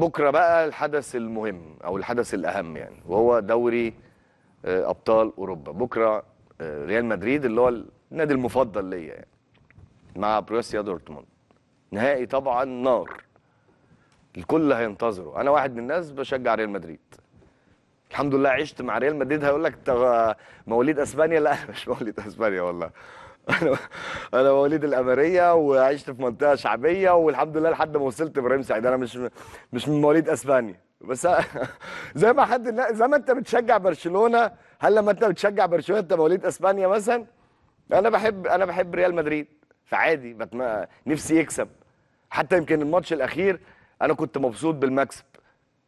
بكره بقى الحدث المهم او الحدث الاهم يعني وهو دوري آه، ابطال اوروبا بكره آه، ريال مدريد اللي هو النادي المفضل ليا يعني مع بروسيا دورتموند نهائي طبعا نار الكل هينتظره انا واحد من الناس بشجع ريال مدريد الحمد لله عشت مع ريال مدريد هيقول لك آه، مواليد اسبانيا لا مش مواليد اسبانيا والله انا انا مواليد القمريه وعشت في منطقه شعبيه والحمد لله لحد ما وصلت ابراهيم سعيد انا مش مش من مواليد اسبانيا بس زي ما حد زي ما انت بتشجع برشلونه هل لما انت بتشجع برشلونه انت مواليد اسبانيا مثلا انا بحب انا بحب ريال مدريد فعادي بتم... نفسي يكسب حتى يمكن الماتش الاخير انا كنت مبسوط بالمكسب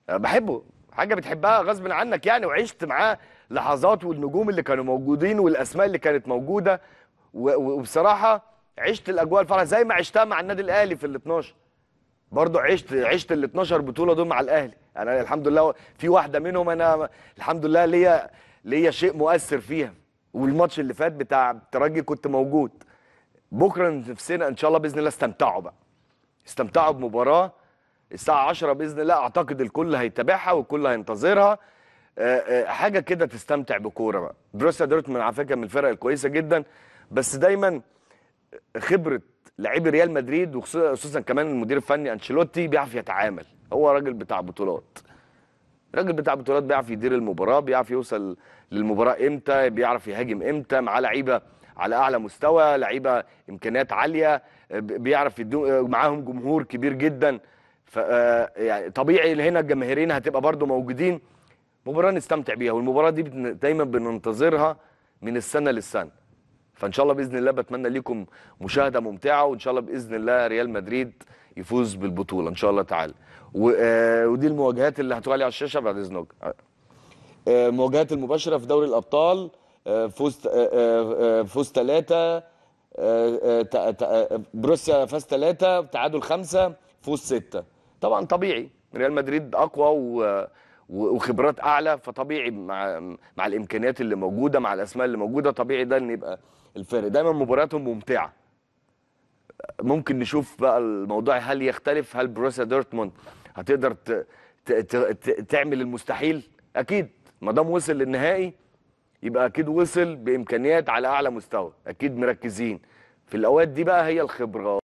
بحبه حاجه بتحبها غصب عنك يعني وعشت معاه لحظات والنجوم اللي كانوا موجودين والاسماء اللي كانت موجوده وبصراحه عشت الاجواء الفرحه زي ما عشتها مع النادي الاهلي في ال 12 برضه عشت عشت ال 12 بطوله دول مع الاهلي انا الحمد لله في واحده منهم انا الحمد لله ليا ليا شيء مؤثر فيها والماتش اللي فات بتاع الترجي كنت موجود بكره نفسنا ان شاء الله باذن الله استمتعوا بقى استمتعوا بمباراه الساعه 10 باذن الله اعتقد الكل هيتابعها والكل هينتظرها آه، آه، حاجه كده تستمتع بكوره بقى بروسيا دورتموند على فكره من الفرق الكويسه جدا بس دايما خبره لعيبه ريال مدريد وخصوصا كمان المدير الفني انشيلوتي بيعرف يتعامل هو راجل بتاع بطولات راجل بتاع بطولات بيعرف يدير المباراه بيعرف يوصل للمباراه امتى بيعرف يهاجم امتى معاه لعيبه على اعلى مستوى لعيبه امكانيات عاليه بيعرف يدو... معاهم جمهور كبير جدا ف آه، يعني طبيعي هنا الجماهيرين هتبقى برضو موجودين مباراه نستمتع بيها والمباراه دي دايما بننتظرها من السنه للسنه فان شاء الله باذن الله بتمنى لكم مشاهده ممتعه وان شاء الله باذن الله ريال مدريد يفوز بالبطوله ان شاء الله تعالى آه، ودي المواجهات اللي هتقع لي على الشاشه بعد اذنك آه، آه، مواجهات المباشره في دوري الابطال فوز فوز ثلاثه بروسيا فاز ثلاثه تعادل خمسه فوز سته طبعا طبيعي ريال مدريد اقوى و وخبرات اعلى فطبيعي مع مع الامكانيات اللي موجوده مع الاسماء اللي موجوده طبيعي ده ان يبقى الفارق دايما مبارياتهم ممتعه ممكن نشوف بقى الموضوع هل يختلف هل بروسيا دورتموند هتقدر ت... ت... ت... تعمل المستحيل اكيد ما دام وصل للنهائي يبقى اكيد وصل بامكانيات على اعلى مستوى اكيد مركزين في الاوقات دي بقى هي الخبرات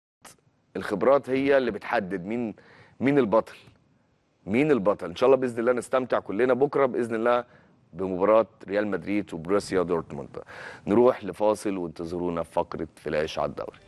الخبرات هي اللي بتحدد مين مين البطل مين البطل ان شاء الله باذن الله نستمتع كلنا بكره باذن الله بمباراه ريال مدريد وبروسيا دورتموند نروح لفاصل وانتظرونا في فقره فلاش على الدوري